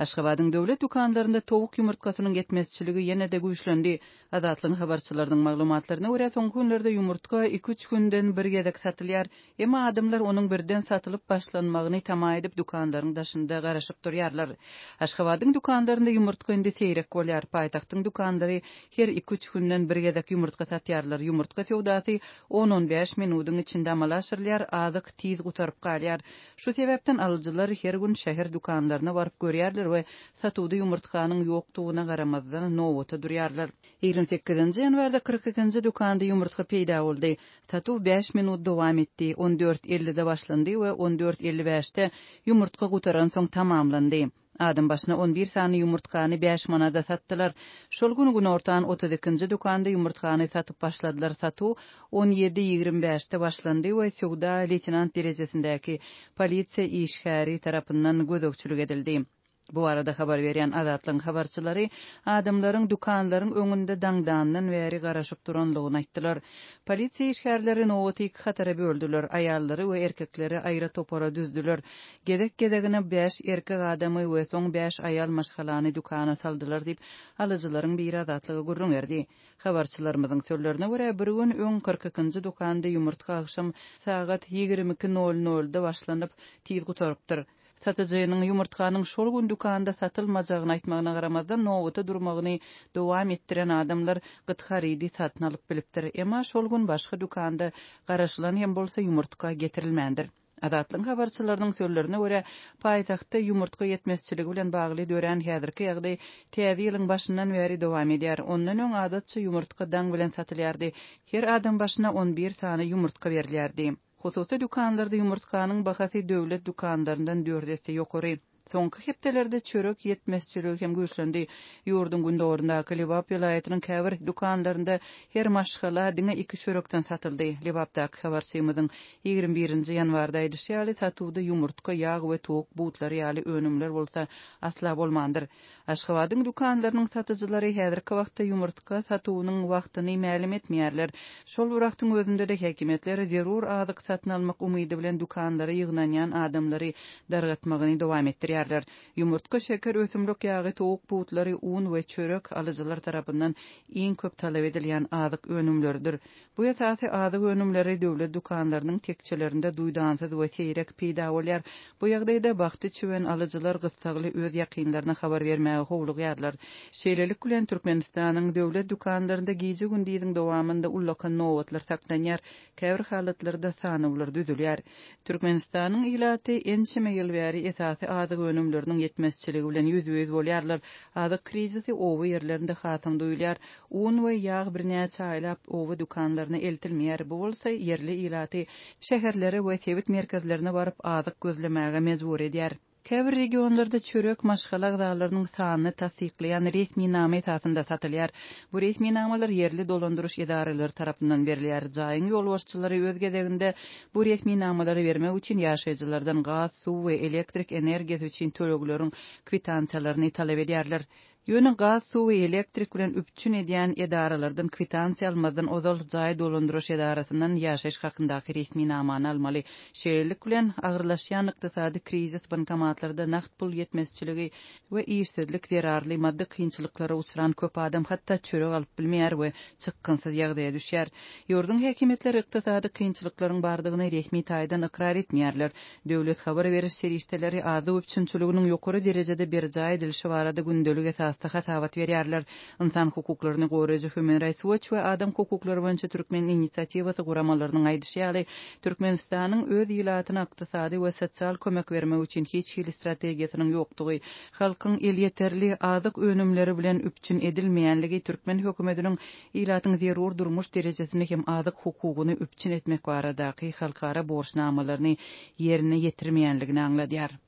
Aşgabadın dövlet ukanlarında tovuk yumurtkasının yetmezçiligi yene de güçlendi. Azatlığın habarçılarının maglumatlarına uğraya son günlerde yumurtka 2-3 günden bir satılyar. Ema adımlar onun birden satılıp başlanmağını tama edip dukanların daşında garaşıp duryarlar. Aşgabadın dukanlarında yumurtka indi seyrek kolyar. Paytaktın dukanları her 2-3 günden bir yumurtka satyarlar. Yumurtka sevdası 10-15 minudun içinde malaşırlar. tiz gutarıp kalyar. Şu sebepten alıcılar her gün şehir dukanlarına varıp görüyarlar. we satuda yumurtkanyň ýokdugyna garamazdan nowata durýarlar. 28-nji ýanwarda 42-nji dukanda yumurtka peýda boldy. Satuw 5 minut dowam etdi. 14.50-de başlandy we 14.55-de yumurtka gutaran soň tamamlandy. Adam başyna 11 sany yumurtkany 5 manada satdylar. Şol gün gün ortan 32-nji dukanda yumurtkany satyp başladylar. Satu 17.25-de başlandy we sowda leýtenant derejesindäki polisiýa işgäri tarapyndan gözökçülik edildi. Bu arada xabar verýän adatlyň habarçylary adamlaryň dukanlaryň öňünde daňdanyň weri garaşyp duranlygyny aýtdylar. Polisiýa işgärleri nowaty iki hatara böldüler, aýallary we erkekleri aýra topara düzdüler. Gedek-gedegine 5 erkek adamy we soň 5 aýal maşgalany dukana saldylar diýip halyjylaryň bir adatlygy gurrun berdi. Habarçylarymyzyň söhbetlerine görä biri gün nji dukanda ýumurtga agşam sagat 22:00-da başlanyp tiýil gutarypdyr. satıcının yumurtkanın şol gün dükkanda satılmacağını aytmağına qaramazdan nowata durmagyny dowam ettiren adamlar gytxaridi satın alıp bilipdir. Emma şol gün başga dükkanda garaşlan hem bolsa yumurtka getirilmendir. Adatlyň habarçylarynyň söýlerine göre paýtagtda yumurtga ýetmezçiligi bilen bagly dören häzirki ýagdaý täze ýylyň başyndan beri dowam edýär. Ondan öň adatça yumurtga daň bilen satylýardy. Her adam başyna 11 sany yumurtka berilýärdi. Hususi dukanlarda yumurtkanyň bahasy döwlet dukanlarynyň 4 hissesi ýokary. Soňky hepdelerde çörek ýetmezçiligi hem güýçlendi. Ýurdun gündä orunda Kalibap vilayatynyň käbir dukanlarynda her maşgala diňe iki çörekden satyldy. Libapda habar 21-nji ýanwarda ýaly satuwda ýumurtka, ýag we tok butlary ýaly önümler bolsa asla bolmandyr. Aşgabadyň dukanlarynyň satyjylary häzirki wagtda ýumurtka satuwynyň wagtyny ma'lum etmeýärler. Şol wagtyň özünde de häkimetler zerur adyk satyn almak umydy bilen dukanlara ýygnanýan adamlary dargatmagyny dowam etdirýär. berýärler. Yumurtka, şeker, ösümlik ýağy, tuwuk buutlary, un we çörek alyjylar tarapyndan iň köp talap edilýän aýdyk önümlerdir. Bu ýasasy aýdyk önümleri döwlet dukanlarynyň tekçelerinde duýdansyz we seýrek peýda bolýar. Bu ýagdaýda bakty çüwen alyjylar gysgaly öz ýakynlaryna habar bermäge howlug ýarlar. Şeýlelik bilen Türkmenistanyň döwlet dukanlarynda giýje gün diýdiň dowamynda ullaka nowatlar saklanýar. Käbir halatlarda sanawlar düzülýär. Türkmenistanyň ýylaty ençime ýyl bäri ýetasy önümlerinin yetmezçiligi bilen yüzüyüz bolýarlar. Ada krizisi owa yerlerinde hatam duýulýar. Un we ýağ bir näçe aýlap owa dukanlaryna eltilmeýär. Bu bolsa yerli ilaty şäherlere we sewit merkezlerine baryp azyk gözlemäge mezbur edýär. Käbir regionlarda çörök maşqalaq dağlarının sağını tasdiqləyən resmi namə etasında satılıyar. Bu resmi namalar yerli dolanduruş idarələr tarafından berilýär. Cain yol vasçıları özgədəgində bu reytmi namaları vermək üçün yaşayıcılardan qaz, su we elektrik energiýasy üçin törlə kwitansiýalaryny talap edýärler. Yönü gaz, su ve elektrik bilen üpçün edeyen edaralardın kvitansi almadın ozol zayi dolunduruş edarasından yaşayış haqındaki resmi namana almalı. Şehirlik bilen ağırlaşayan iqtisadi krizis bankamatlarda naxt pul yetmesçiligi ve iyisizlik zerarlı maddi kinçiliklara usuran köp adam hatta çörü alıp bilmeyer ve çıkkınsız yağdaya düşer. Yordun hekimetler iqtisadi kinçilikların bardığını resmi taydan ıkrar etmiyerler. Dövlet haber veriş seri isteleri adı ve üpçün çülü yukarı derecede bir zayi dilşi varada Tasta hatavat veriyarlar. Insan hukuklarını gorezi Hümen Raysuach ve Adam hukuklarını vönce Türkmen inisiyatiyyivası guramalarının aydışı alay. öz ilatın aktisadi ve sosial komek verme uçin hiç hili strategiyasının yoktu. il yeterli adik önümleri bilen öpçün edilmeyenlik Türkmen hükümetinin ilatın zirur durmuş derecesini hem adik hukukunu öpçün etmek var adakı halkara namalarını